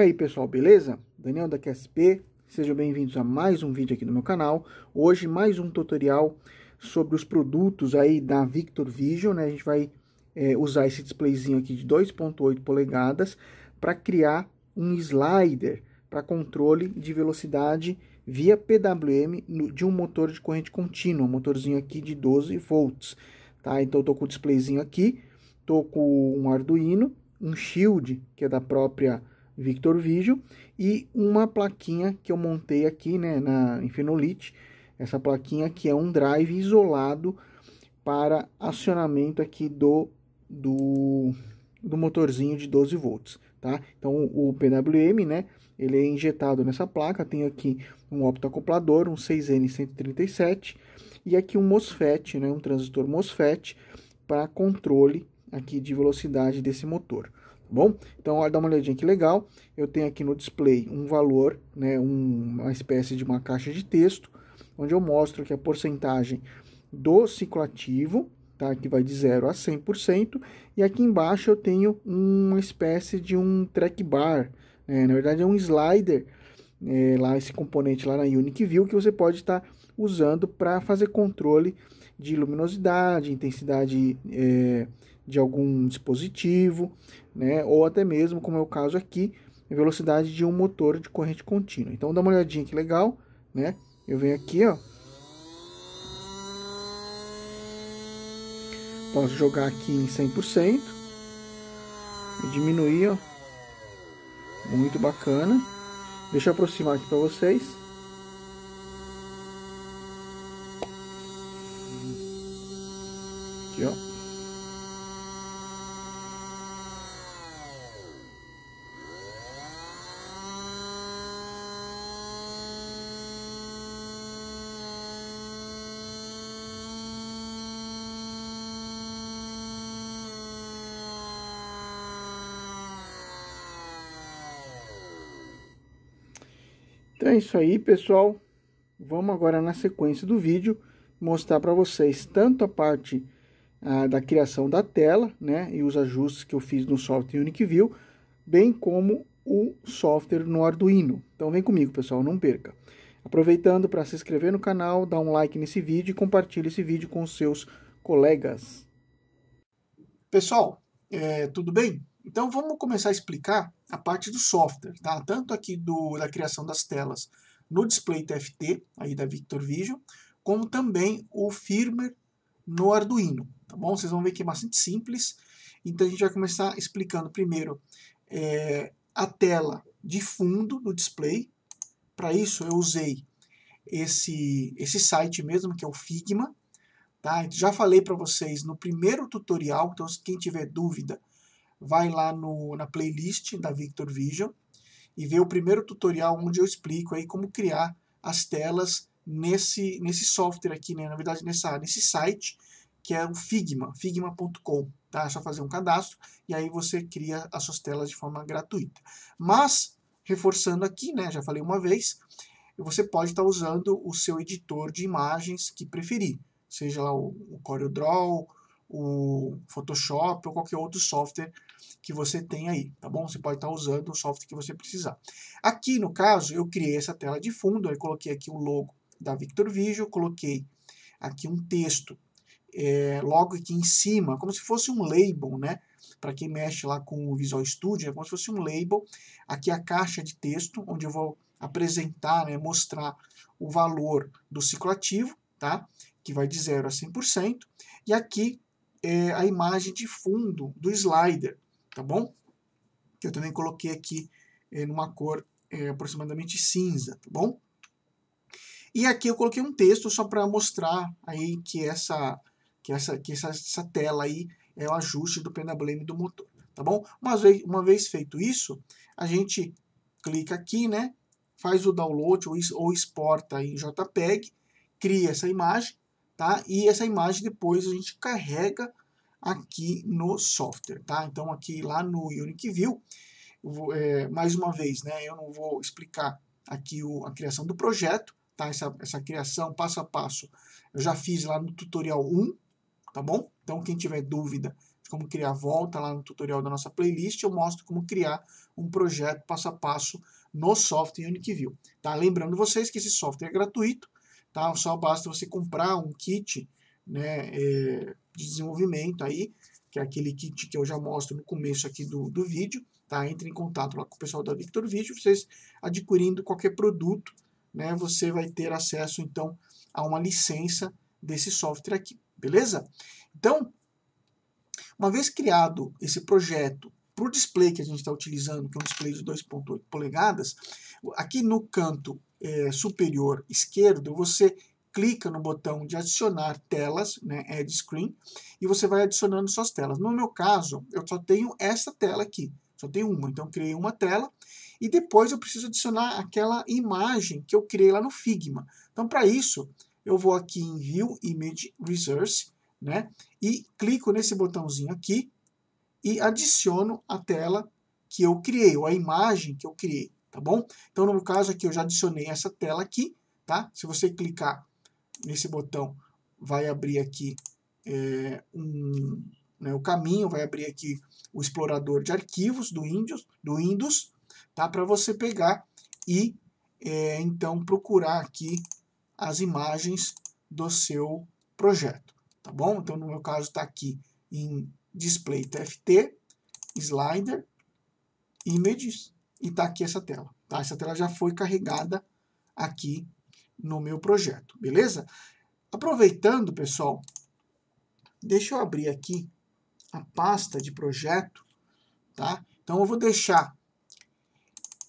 aí pessoal, beleza? Daniel da QSP, sejam bem-vindos a mais um vídeo aqui no meu canal. Hoje mais um tutorial sobre os produtos aí da Victor Vision, né? A gente vai é, usar esse displayzinho aqui de 2.8 polegadas para criar um slider para controle de velocidade via PWM de um motor de corrente contínua, um motorzinho aqui de 12 volts, tá? Então eu tô com o displayzinho aqui, tô com um Arduino, um Shield, que é da própria Victor Vigil, e uma plaquinha que eu montei aqui né, na, Infenolite essa plaquinha que é um drive isolado para acionamento aqui do, do, do motorzinho de 12 volts. Tá? Então o PWM, né, ele é injetado nessa placa, tenho aqui um optoacoplador, um 6N137 e aqui um MOSFET, né, um transistor MOSFET para controle aqui de velocidade desse motor, tá bom? Então, olha, dá uma olhadinha que legal. Eu tenho aqui no display um valor, né, um, uma espécie de uma caixa de texto, onde eu mostro que a porcentagem do ciclo ativo, tá, que vai de 0 a 100%, e aqui embaixo eu tenho uma espécie de um track bar, né, na verdade é um slider, é, lá esse componente lá na Unique View que você pode estar tá usando para fazer controle de luminosidade, intensidade é, de algum dispositivo, né? ou até mesmo, como é o caso aqui, velocidade de um motor de corrente contínua. Então dá uma olhadinha que legal, né? Eu venho aqui, ó. Posso jogar aqui em 100% e diminuir, ó. Muito bacana. Deixa eu aproximar aqui para vocês. Então é isso aí, pessoal. Vamos agora na sequência do vídeo mostrar para vocês tanto a parte ah, da criação da tela, né, e os ajustes que eu fiz no software View, bem como o software no Arduino. Então vem comigo, pessoal, não perca. Aproveitando para se inscrever no canal, dar um like nesse vídeo e compartilhe esse vídeo com seus colegas. Pessoal, é, tudo bem? Então vamos começar a explicar a parte do software, tá? tanto aqui do, da criação das telas no display TFT, aí da Victor Vision, como também o firmware no Arduino, tá bom? Vocês vão ver que é bastante simples, então a gente vai começar explicando primeiro é, a tela de fundo do display, para isso eu usei esse, esse site mesmo, que é o Figma, tá? Então, já falei para vocês no primeiro tutorial, então quem tiver dúvida, vai lá no, na playlist da Victor Vision e vê o primeiro tutorial onde eu explico aí como criar as telas nesse, nesse software aqui, né? na verdade nessa, nesse site, que é o Figma, figma.com. Tá? É só fazer um cadastro e aí você cria as suas telas de forma gratuita. Mas, reforçando aqui, né, já falei uma vez, você pode estar tá usando o seu editor de imagens que preferir, seja lá o, o CorelDRAW, o Photoshop ou qualquer outro software que você tem aí, tá bom? Você pode estar tá usando o software que você precisar. Aqui, no caso, eu criei essa tela de fundo, aí coloquei aqui o logo da Victor Visual, coloquei aqui um texto é, logo aqui em cima, como se fosse um label, né? Para quem mexe lá com o Visual Studio, é como se fosse um label. Aqui a caixa de texto, onde eu vou apresentar, né, mostrar o valor do ciclo ativo, tá? Que vai de 0 a 100%. E aqui é, a imagem de fundo do slider, tá bom? Eu também coloquei aqui é, numa cor é, aproximadamente cinza, tá bom? E aqui eu coloquei um texto só para mostrar aí que essa que essa que essa, essa tela aí é o ajuste do penablame do motor, tá bom? Uma vez, uma vez feito isso, a gente clica aqui, né? Faz o download ou, ou exporta em JPEG, cria essa imagem tá? E essa imagem depois a gente carrega aqui no software, tá? Então aqui lá no Unique View, vou, é, mais uma vez, né? Eu não vou explicar aqui o, a criação do projeto, tá? Essa, essa criação passo a passo eu já fiz lá no tutorial 1, tá bom? Então quem tiver dúvida de como criar, volta lá no tutorial da nossa playlist, eu mostro como criar um projeto passo a passo no software Unique View, tá? Lembrando vocês que esse software é gratuito, tá? Só basta você comprar um kit né, é, de desenvolvimento aí, que é aquele kit que eu já mostro no começo aqui do, do vídeo, tá? Entre em contato lá com o pessoal da Victor Vídeo, vocês adquirindo qualquer produto, né? Você vai ter acesso, então, a uma licença desse software aqui, beleza? Então, uma vez criado esse projeto para o display que a gente está utilizando, que é um display de 2.8 polegadas, Aqui no canto é, superior esquerdo, você clica no botão de adicionar telas, né, Add Screen, e você vai adicionando suas telas. No meu caso, eu só tenho essa tela aqui, só tenho uma, então criei uma tela, e depois eu preciso adicionar aquela imagem que eu criei lá no Figma. Então, para isso, eu vou aqui em View Image Resource, né, e clico nesse botãozinho aqui, e adiciono a tela que eu criei, ou a imagem que eu criei tá bom? Então, no caso aqui, eu já adicionei essa tela aqui, tá? Se você clicar nesse botão, vai abrir aqui é, um, né, o caminho, vai abrir aqui o explorador de arquivos do Windows, do Windows tá? Para você pegar e, é, então, procurar aqui as imagens do seu projeto, tá bom? Então, no meu caso, está aqui em Display TFT, Slider, Images, e está aqui essa tela. Tá? Essa tela já foi carregada aqui no meu projeto, beleza? Aproveitando, pessoal, deixa eu abrir aqui a pasta de projeto, tá? Então eu vou deixar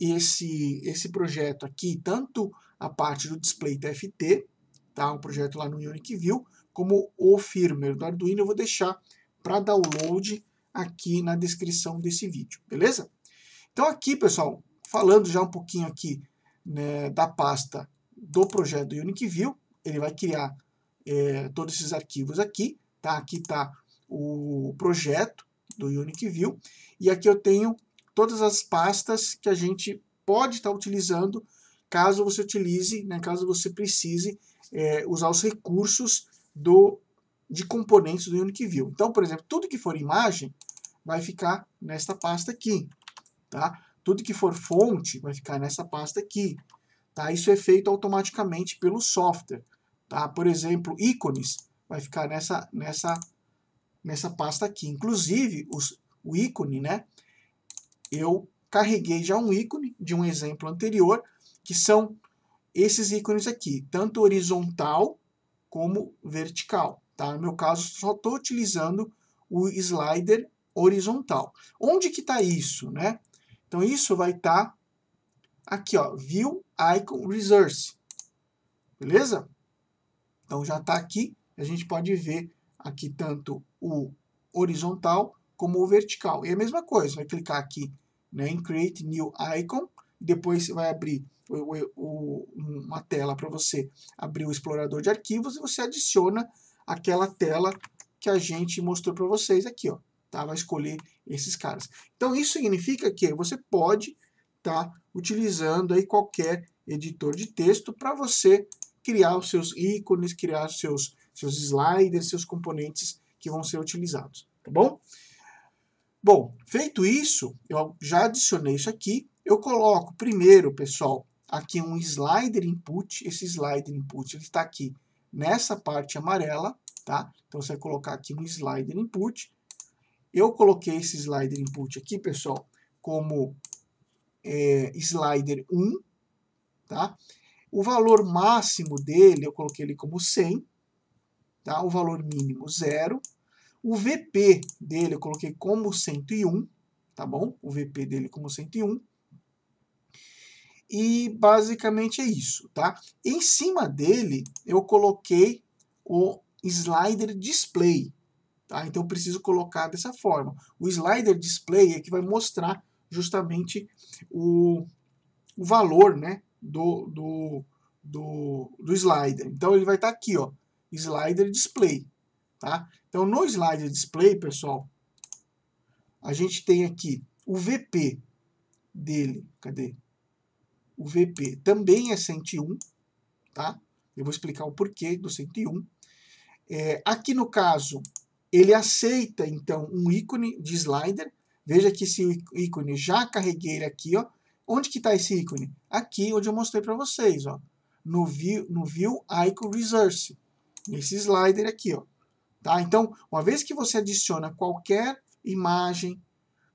esse, esse projeto aqui, tanto a parte do display TFT, tá? Um projeto lá no Unique View, como o firmware do Arduino, eu vou deixar para download aqui na descrição desse vídeo, beleza? Então aqui, pessoal, falando já um pouquinho aqui né, da pasta do projeto do UnicView, ele vai criar é, todos esses arquivos aqui, tá? Aqui está o projeto do UnicView, e aqui eu tenho todas as pastas que a gente pode estar tá utilizando caso você utilize, né, caso você precise é, usar os recursos do, de componentes do UnicView. Então, por exemplo, tudo que for imagem vai ficar nesta pasta aqui tá? Tudo que for fonte vai ficar nessa pasta aqui, tá? Isso é feito automaticamente pelo software, tá? Por exemplo, ícones vai ficar nessa, nessa, nessa pasta aqui. Inclusive, os, o ícone, né? Eu carreguei já um ícone de um exemplo anterior, que são esses ícones aqui, tanto horizontal como vertical, tá? No meu caso, só estou utilizando o slider horizontal. Onde que está isso, né? Então, isso vai estar tá aqui, ó, View Icon Resource. Beleza? Então, já está aqui. A gente pode ver aqui tanto o horizontal como o vertical. E a mesma coisa, vai clicar aqui né, em Create New Icon, depois vai abrir o, o, uma tela para você abrir o explorador de arquivos e você adiciona aquela tela que a gente mostrou para vocês aqui. Ó, tá? Vai escolher esses caras. Então isso significa que você pode estar tá utilizando aí qualquer editor de texto para você criar os seus ícones, criar os seus, seus sliders, seus componentes que vão ser utilizados, tá bom? Bom, feito isso, eu já adicionei isso aqui, eu coloco primeiro, pessoal, aqui um slider input, esse slider input ele está aqui nessa parte amarela, tá? Então você vai colocar aqui um slider input, eu coloquei esse slider input aqui, pessoal, como é, slider 1, tá? O valor máximo dele, eu coloquei ele como 100, tá? O valor mínimo, 0. O VP dele, eu coloquei como 101, tá bom? O VP dele como 101. E basicamente é isso, tá? Em cima dele, eu coloquei o slider display, Tá? Então eu preciso colocar dessa forma. O slider display é que vai mostrar justamente o, o valor né, do, do, do, do slider. Então ele vai estar tá aqui, ó, slider display. Tá? Então no slider display, pessoal, a gente tem aqui o VP dele. Cadê? O VP também é 101, tá? Eu vou explicar o porquê do 101. É, aqui no caso, ele aceita então um ícone de slider. Veja que esse ícone já carreguei ele aqui, ó. Onde que está esse ícone? Aqui onde eu mostrei para vocês, ó. No view, no view Icon Resource. Nesse slider aqui, ó. Tá? Então, uma vez que você adiciona qualquer imagem,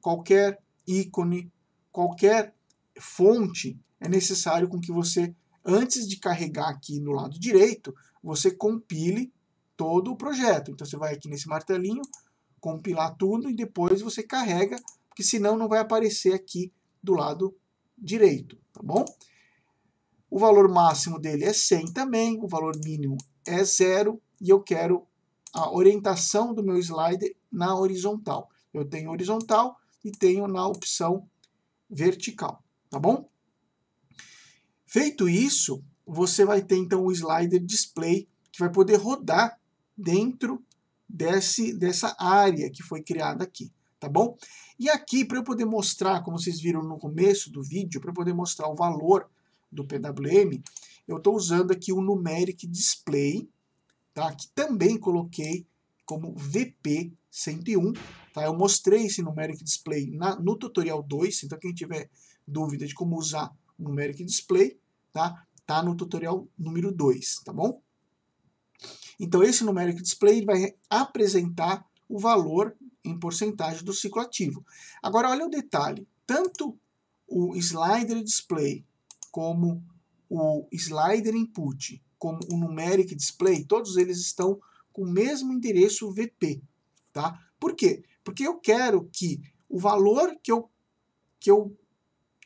qualquer ícone, qualquer fonte, é necessário com que você, antes de carregar aqui no lado direito, você compile todo o projeto. Então você vai aqui nesse martelinho, compilar tudo e depois você carrega, porque senão não vai aparecer aqui do lado direito, tá bom? O valor máximo dele é 100 também, o valor mínimo é zero e eu quero a orientação do meu slider na horizontal. Eu tenho horizontal e tenho na opção vertical, tá bom? Feito isso, você vai ter então o slider display que vai poder rodar dentro desse, dessa área que foi criada aqui, tá bom? E aqui, para eu poder mostrar, como vocês viram no começo do vídeo, para eu poder mostrar o valor do PWM, eu estou usando aqui o Numeric Display, tá? que também coloquei como VP101. Tá? Eu mostrei esse Numeric Display na, no tutorial 2, então quem tiver dúvida de como usar o Numeric Display, tá? tá no tutorial número 2, tá bom? Então, esse numeric display vai apresentar o valor em porcentagem do ciclo ativo. Agora, olha o detalhe. Tanto o slider display como o slider input, como o numeric display, todos eles estão com o mesmo endereço VP. Tá? Por quê? Porque eu quero que o valor que eu, que eu,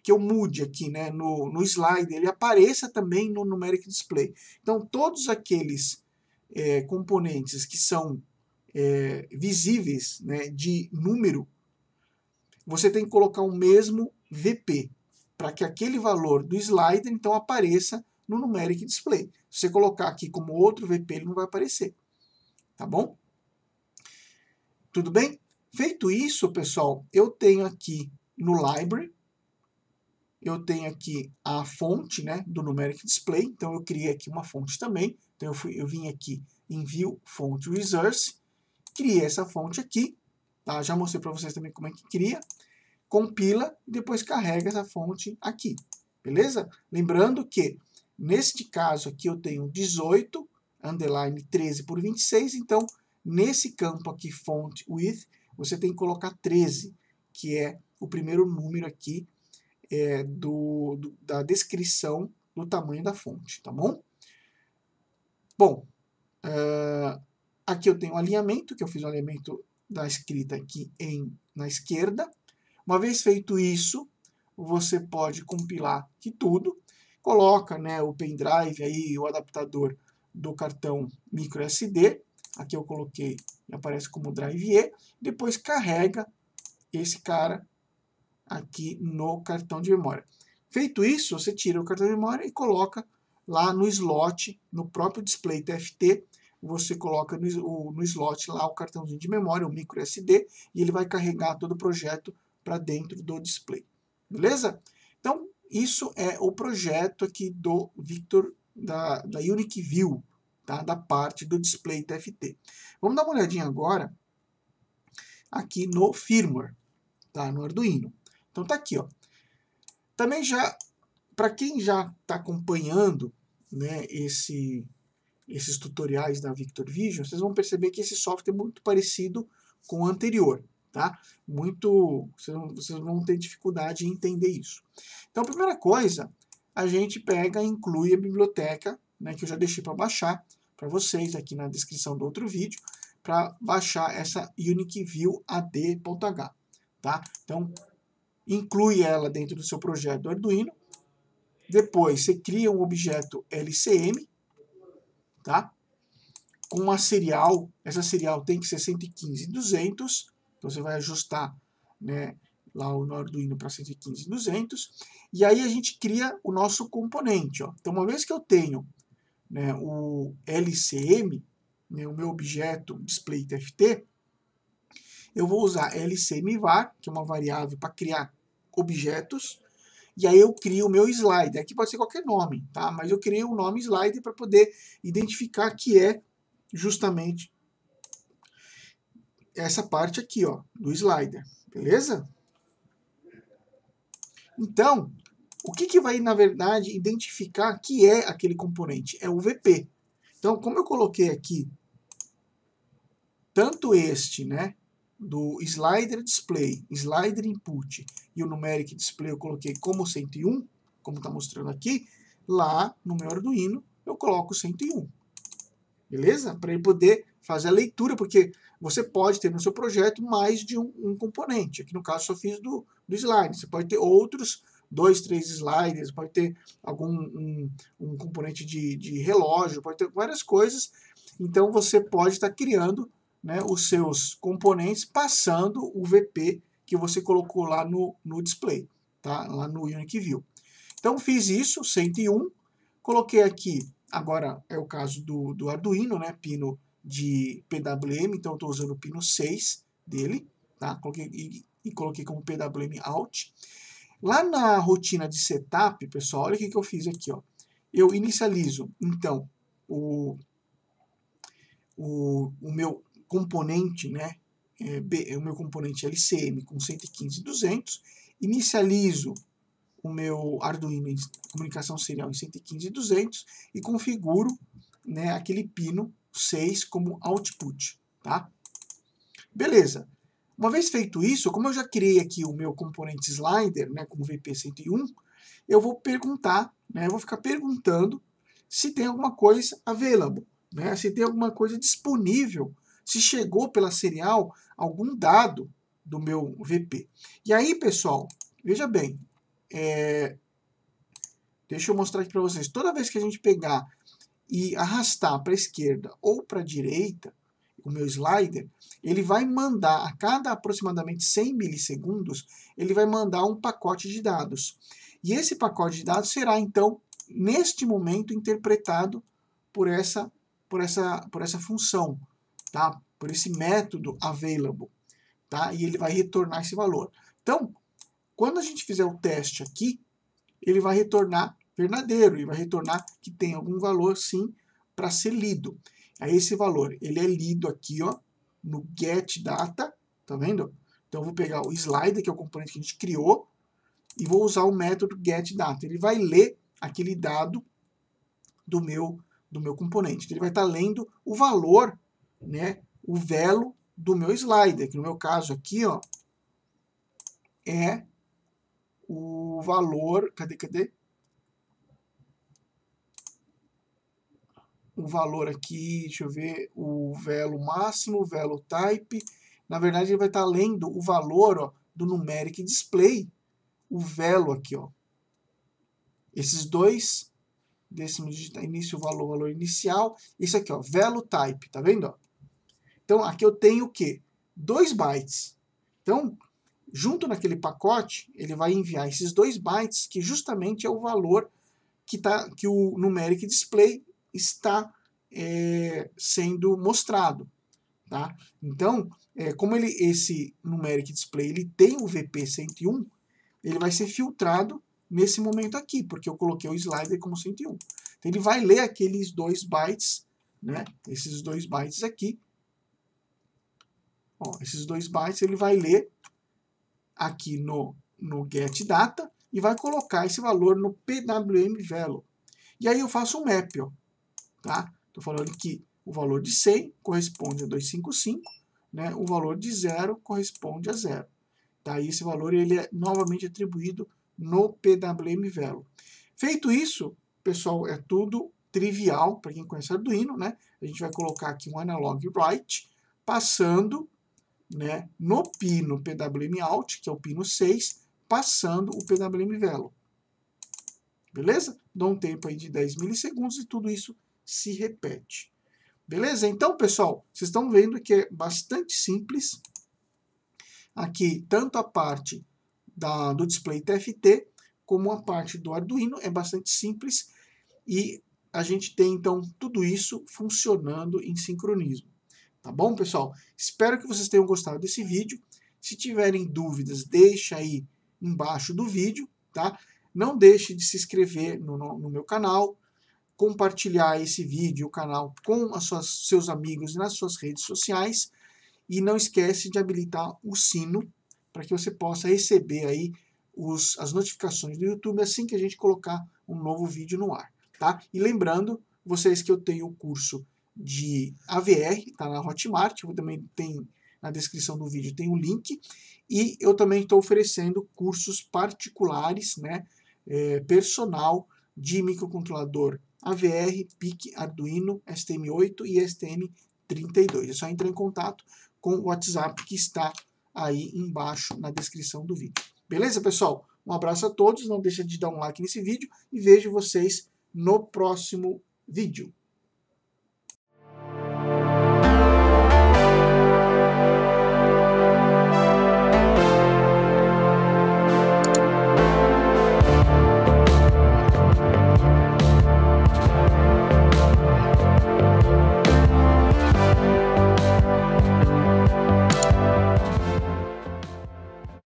que eu mude aqui né, no, no slider, ele apareça também no numeric display. Então, todos aqueles é, componentes que são é, visíveis né, de número, você tem que colocar o mesmo VP, para que aquele valor do slider então apareça no numeric display. Se você colocar aqui como outro VP, ele não vai aparecer. Tá bom? Tudo bem? Feito isso, pessoal, eu tenho aqui no library eu tenho aqui a fonte né, do Numeric Display, então eu criei aqui uma fonte também, então eu, fui, eu vim aqui em View Font Resource, criei essa fonte aqui, tá? já mostrei para vocês também como é que cria, compila e depois carrega essa fonte aqui, beleza? Lembrando que neste caso aqui eu tenho 18, underline 13 por 26, então nesse campo aqui, font width, você tem que colocar 13, que é o primeiro número aqui é, do, do, da descrição do tamanho da fonte, tá bom? Bom, uh, aqui eu tenho o alinhamento, que eu fiz o alinhamento da escrita aqui em, na esquerda. Uma vez feito isso, você pode compilar aqui tudo, coloca né, o pendrive aí, o adaptador do cartão micro SD, aqui eu coloquei, aparece como drive E, depois carrega esse cara aqui no cartão de memória. Feito isso, você tira o cartão de memória e coloca lá no slot, no próprio display TFT, você coloca no, no slot lá o cartãozinho de memória, o micro SD, e ele vai carregar todo o projeto para dentro do display. Beleza? Então, isso é o projeto aqui do Victor, da, da Unique View, tá? da parte do display TFT. Vamos dar uma olhadinha agora aqui no firmware, tá? no Arduino. Então tá aqui, ó. Também já, para quem já está acompanhando né, esse, esses tutoriais da Victor Vision, vocês vão perceber que esse software é muito parecido com o anterior, tá? Muito, vocês vão, vocês vão ter dificuldade em entender isso. Então, a primeira coisa, a gente pega e inclui a biblioteca, né, que eu já deixei para baixar para vocês aqui na descrição do outro vídeo, para baixar essa UniqueView AD.h, tá? Então, inclui ela dentro do seu projeto do Arduino. Depois você cria um objeto LCM, tá? Com uma serial, essa serial tem que ser 115,200, então você vai ajustar, né, lá no Arduino para 115,200, e aí a gente cria o nosso componente, ó. Então uma vez que eu tenho, né, o LCM, né, o meu objeto TFT eu vou usar lcmvar, que é uma variável para criar objetos, e aí eu crio o meu slide. Aqui pode ser qualquer nome, tá? Mas eu criei o nome slide para poder identificar que é justamente essa parte aqui, ó, do slider, beleza? Então, o que, que vai, na verdade, identificar que é aquele componente? É o VP. Então, como eu coloquei aqui tanto este, né, do slider display, slider input e o numeric display eu coloquei como 101, como está mostrando aqui, lá no meu Arduino eu coloco 101. Beleza? Para ele poder fazer a leitura, porque você pode ter no seu projeto mais de um, um componente. Aqui no caso só fiz do, do slide. Você pode ter outros dois, três sliders, pode ter algum um, um componente de, de relógio, pode ter várias coisas. Então você pode estar tá criando né, os seus componentes passando o VP que você colocou lá no, no display, tá? lá no Unique View. Então fiz isso, 101, coloquei aqui, agora é o caso do, do Arduino, né, pino de PWM, então estou usando o pino 6 dele, tá? coloquei, e, e coloquei como PWM out. Lá na rotina de setup, pessoal, olha o que, que eu fiz aqui. Ó. Eu inicializo, então, o, o, o meu componente, né, é, B, é, o meu componente LCM com 115 200, inicializo o meu Arduino em comunicação serial em 115 200 e configuro né, aquele pino 6 como output, tá? Beleza. Uma vez feito isso, como eu já criei aqui o meu componente slider, né, como VP101, eu vou perguntar, né, eu vou ficar perguntando se tem alguma coisa available, né, se tem alguma coisa disponível se chegou pela serial algum dado do meu VP. E aí, pessoal, veja bem, é... deixa eu mostrar aqui para vocês. Toda vez que a gente pegar e arrastar para a esquerda ou para a direita, o meu slider, ele vai mandar a cada aproximadamente 100 milissegundos, ele vai mandar um pacote de dados. E esse pacote de dados será, então, neste momento, interpretado por essa, por essa, por essa função tá? por esse método available, tá? e ele vai retornar esse valor. Então, quando a gente fizer o teste aqui, ele vai retornar verdadeiro, e vai retornar que tem algum valor, sim, para ser lido. Aí esse valor, ele é lido aqui, ó, no get data, tá vendo? Então eu vou pegar o slider, que é o componente que a gente criou, e vou usar o método get data. Ele vai ler aquele dado do meu do meu componente. Então, ele vai estar tá lendo o valor né, o velo do meu slider, que no meu caso aqui ó, é o valor, cadê, cadê? O valor aqui, deixa eu ver, o velo máximo, o velo type, na verdade ele vai estar tá lendo o valor ó, do numeric display, o velo aqui, ó. Esses dois décimo digital, início, valor, valor inicial. Isso aqui, ó, velo type, tá vendo? Ó? Então, aqui eu tenho o quê? 2 bytes. Então, junto naquele pacote, ele vai enviar esses 2 bytes, que justamente é o valor que, tá, que o numeric display está é, sendo mostrado. Tá? Então, é, como ele, esse numeric display ele tem o VP101, ele vai ser filtrado nesse momento aqui, porque eu coloquei o slider como 101. Então, ele vai ler aqueles 2 bytes, né, esses 2 bytes aqui, Ó, esses dois bytes ele vai ler aqui no, no get data e vai colocar esse valor no PWM Velo. E aí eu faço um map, ó, tá? Tô falando que o valor de 100 corresponde a 255, né? O valor de 0 corresponde a 0. Tá? E esse valor ele é novamente atribuído no PWM Velo. Feito isso, pessoal, é tudo trivial para quem conhece Arduino, né? A gente vai colocar aqui um analog write passando né, no pino PWM out que é o pino 6, passando o PWM Velo. Beleza? Dou um tempo aí de 10 milissegundos e tudo isso se repete. Beleza? Então, pessoal, vocês estão vendo que é bastante simples. Aqui, tanto a parte da, do display TFT, como a parte do Arduino, é bastante simples. E a gente tem, então, tudo isso funcionando em sincronismo. Tá bom, pessoal? Espero que vocês tenham gostado desse vídeo. Se tiverem dúvidas, deixa aí embaixo do vídeo, tá? Não deixe de se inscrever no, no, no meu canal, compartilhar esse vídeo, o canal, com as suas, seus amigos e nas suas redes sociais. E não esquece de habilitar o sino para que você possa receber aí os, as notificações do YouTube assim que a gente colocar um novo vídeo no ar, tá? E lembrando vocês que eu tenho o curso de AVR, está na Hotmart, também tem na descrição do vídeo tem o um link, e eu também estou oferecendo cursos particulares, né, é, personal de microcontrolador AVR, PIC, Arduino, STM8 e STM32. É só entrar em contato com o WhatsApp que está aí embaixo na descrição do vídeo. Beleza, pessoal? Um abraço a todos, não deixa de dar um like nesse vídeo e vejo vocês no próximo vídeo.